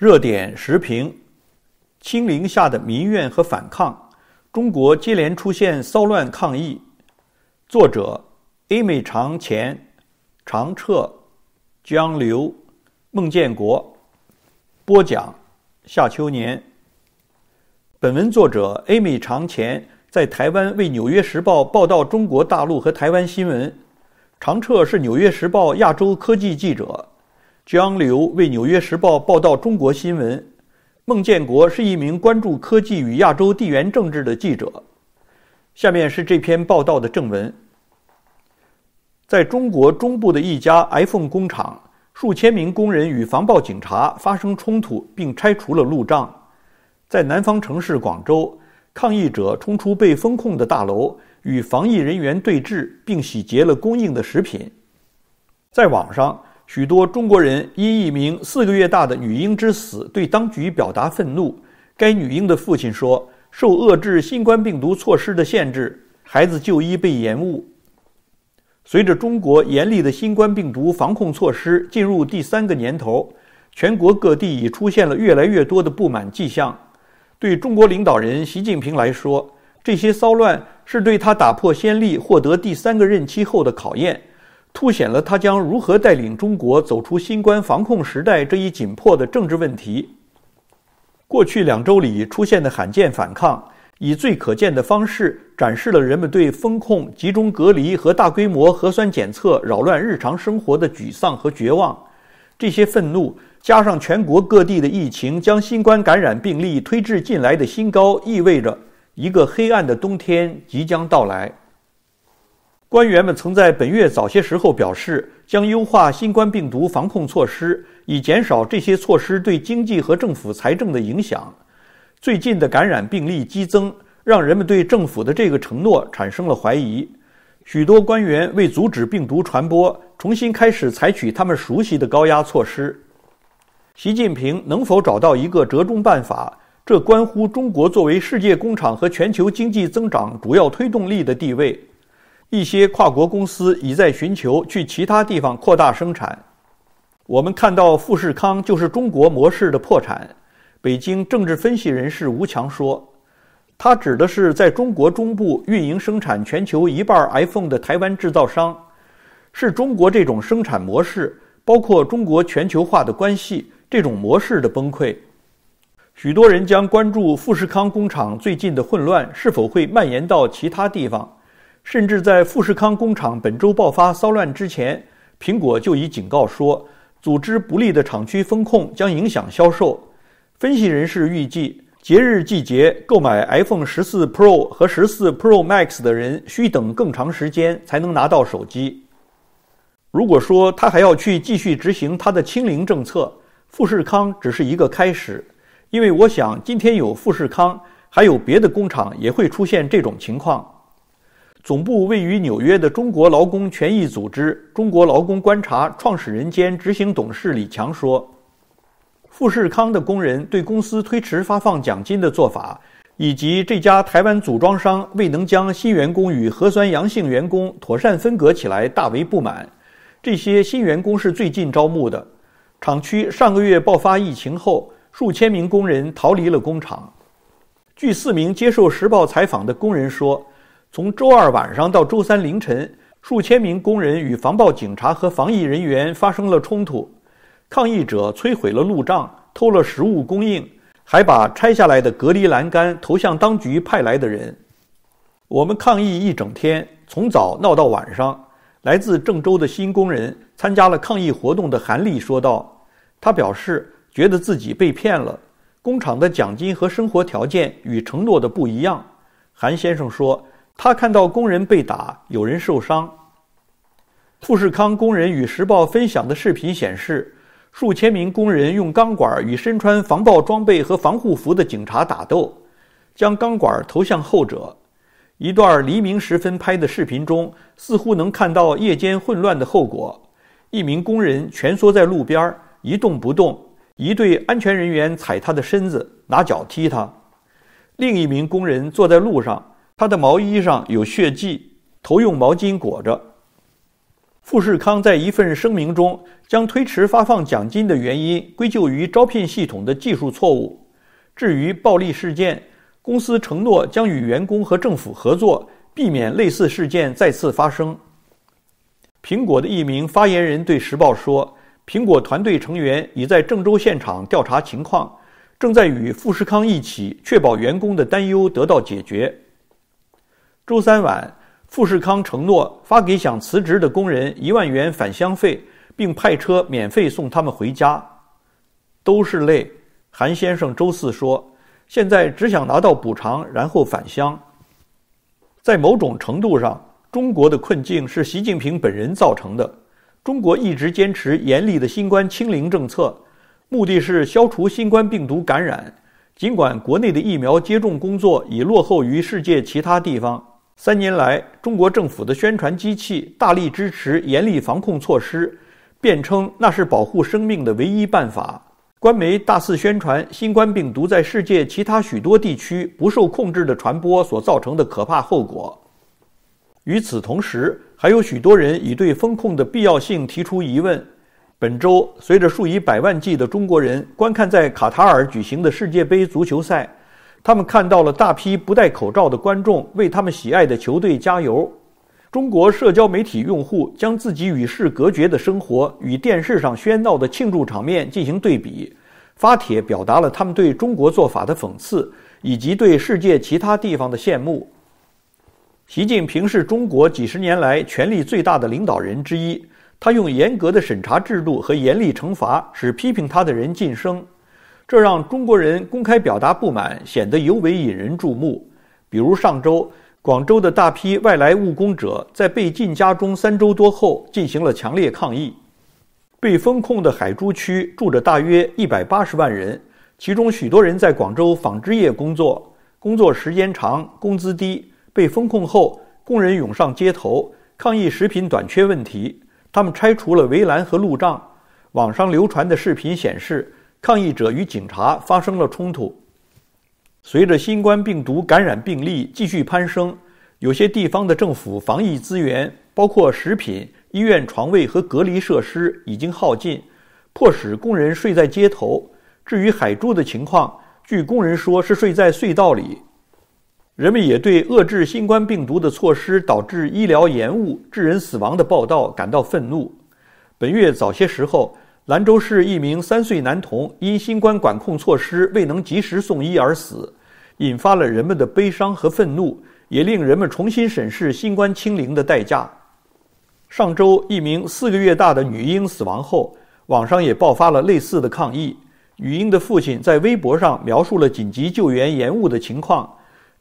热点时评：清零下的民怨和反抗。中国接连出现骚乱抗议。作者：Amy 长前、长彻、江流、孟建国。播讲：夏秋年。本文作者 Amy 长前在台湾为《纽约时报》报道中国大陆和台湾新闻。长彻是《纽约时报》亚洲科技记者。江流为《纽约时报》报道中国新闻。孟建国是一名关注科技与亚洲地缘政治的记者。下面是这篇报道的正文。在中国中部的一家 iPhone 工厂，数千名工人与防暴警察发生冲突，并拆除了路障。在南方城市广州，抗议者冲出被封控的大楼，与防疫人员对峙，并洗劫了供应的食品。在网上。许多中国人因一名四个月大的女婴之死对当局表达愤怒。该女婴的父亲说：“受遏制新冠病毒措施的限制，孩子就医被延误。”随着中国严厉的新冠病毒防控措施进入第三个年头，全国各地已出现了越来越多的不满迹象。对中国领导人习近平来说，这些骚乱是对他打破先例、获得第三个任期后的考验。凸显了他将如何带领中国走出新冠防控时代这一紧迫的政治问题。过去两周里出现的罕见反抗，以最可见的方式展示了人们对封控、集中隔离和大规模核酸检测扰乱日常生活的沮丧和绝望。这些愤怒加上全国各地的疫情，将新冠感染病例推至近来的新高，意味着一个黑暗的冬天即将到来。官员们曾在本月早些时候表示，将优化新冠病毒防控措施，以减少这些措施对经济和政府财政的影响。最近的感染病例激增，让人们对政府的这个承诺产生了怀疑。许多官员为阻止病毒传播，重新开始采取他们熟悉的高压措施。习近平能否找到一个折中办法？这关乎中国作为世界工厂和全球经济增长主要推动力的地位。一些跨国公司已在寻求去其他地方扩大生产。我们看到富士康就是中国模式的破产。北京政治分析人士吴强说：“他指的是在中国中部运营、生产全球一半 iPhone 的台湾制造商，是中国这种生产模式，包括中国全球化的关系这种模式的崩溃。”许多人将关注富士康工厂最近的混乱是否会蔓延到其他地方。甚至在富士康工厂本周爆发骚乱之前，苹果就已警告说，组织不利的厂区风控将影响销售。分析人士预计，节日季节购买 iPhone 14 Pro 和14 Pro Max 的人需等更长时间才能拿到手机。如果说他还要去继续执行他的清零政策，富士康只是一个开始，因为我想今天有富士康，还有别的工厂也会出现这种情况。总部位于纽约的中国劳工权益组织“中国劳工观察”创始人兼执行董事李强说：“富士康的工人对公司推迟发放奖金的做法，以及这家台湾组装商未能将新员工与核酸阳性员工妥善分隔起来，大为不满。这些新员工是最近招募的，厂区上个月爆发疫情后，数千名工人逃离了工厂。”据四名接受《时报》采访的工人说。从周二晚上到周三凌晨，数千名工人与防暴警察和防疫人员发生了冲突。抗议者摧毁了路障，偷了食物供应，还把拆下来的隔离栏杆投向当局派来的人。我们抗议一整天，从早闹到晚上。来自郑州的新工人参加了抗议活动的韩丽说道：“他表示觉得自己被骗了，工厂的奖金和生活条件与承诺的不一样。”韩先生说。他看到工人被打，有人受伤。富士康工人与时报分享的视频显示，数千名工人用钢管与身穿防爆装备和防护服的警察打斗，将钢管投向后者。一段黎明时分拍的视频中，似乎能看到夜间混乱的后果：一名工人蜷缩在路边一动不动，一队安全人员踩他的身子，拿脚踢他；另一名工人坐在路上。他的毛衣上有血迹，头用毛巾裹着。富士康在一份声明中将推迟发放奖金的原因归咎于招聘系统的技术错误。至于暴力事件，公司承诺将与员工和政府合作，避免类似事件再次发生。苹果的一名发言人对《时报》说：“苹果团队成员已在郑州现场调查情况，正在与富士康一起确保员工的担忧得到解决。”周三晚，富士康承诺发给想辞职的工人一万元返乡费，并派车免费送他们回家。都是泪，韩先生周四说：“现在只想拿到补偿，然后返乡。”在某种程度上，中国的困境是习近平本人造成的。中国一直坚持严厉的新冠清零政策，目的是消除新冠病毒感染。尽管国内的疫苗接种工作已落后于世界其他地方。三年来，中国政府的宣传机器大力支持严厉防控措施，辩称那是保护生命的唯一办法。官媒大肆宣传新冠病毒在世界其他许多地区不受控制的传播所造成的可怕后果。与此同时，还有许多人已对封控的必要性提出疑问。本周，随着数以百万计的中国人观看在卡塔尔举行的世界杯足球赛。他们看到了大批不戴口罩的观众为他们喜爱的球队加油。中国社交媒体用户将自己与世隔绝的生活与电视上喧闹的庆祝场面进行对比，发帖表达了他们对中国做法的讽刺以及对世界其他地方的羡慕。习近平是中国几十年来权力最大的领导人之一，他用严格的审查制度和严厉惩罚使批评他的人晋升。这让中国人公开表达不满显得尤为引人注目。比如上周，广州的大批外来务工者在被禁家中三周多后，进行了强烈抗议。被封控的海珠区住着大约一百八十万人，其中许多人在广州纺织业工作，工作时间长，工资低。被封控后，工人涌上街头抗议食品短缺问题。他们拆除了围栏和路障。网上流传的视频显示。抗议者与警察发生了冲突。随着新冠病毒感染病例继续攀升，有些地方的政府防疫资源，包括食品、医院床位和隔离设施，已经耗尽，迫使工人睡在街头。至于海珠的情况，据工人说，是睡在隧道里。人们也对遏制新冠病毒的措施导致医疗延误、致人死亡的报道感到愤怒。本月早些时候。兰州市一名三岁男童因新冠管控措施未能及时送医而死，引发了人们的悲伤和愤怒，也令人们重新审视新冠清零的代价。上周，一名四个月大的女婴死亡后，网上也爆发了类似的抗议。女婴的父亲在微博上描述了紧急救援延误的情况，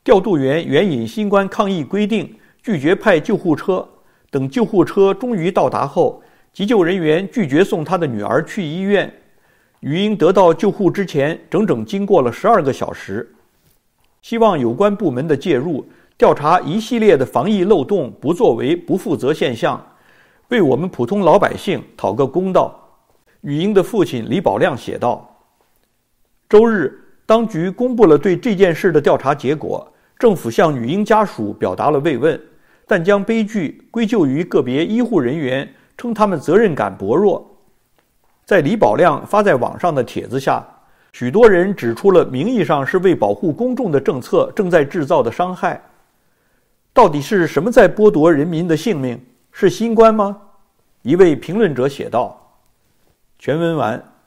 调度员援引新冠抗疫规定，拒绝派救护车。等救护车终于到达后。急救人员拒绝送他的女儿去医院，女婴得到救护之前整整经过了十二个小时。希望有关部门的介入，调查一系列的防疫漏洞、不作为、不负责现象，为我们普通老百姓讨个公道。女婴的父亲李宝亮写道：“周日，当局公布了对这件事的调查结果，政府向女婴家属表达了慰问，但将悲剧归咎于个别医护人员。”称他们责任感薄弱，在李宝亮发在网上的帖子下，许多人指出了名义上是为保护公众的政策正在制造的伤害。到底是什么在剥夺人民的性命？是新冠吗？一位评论者写道。全文完。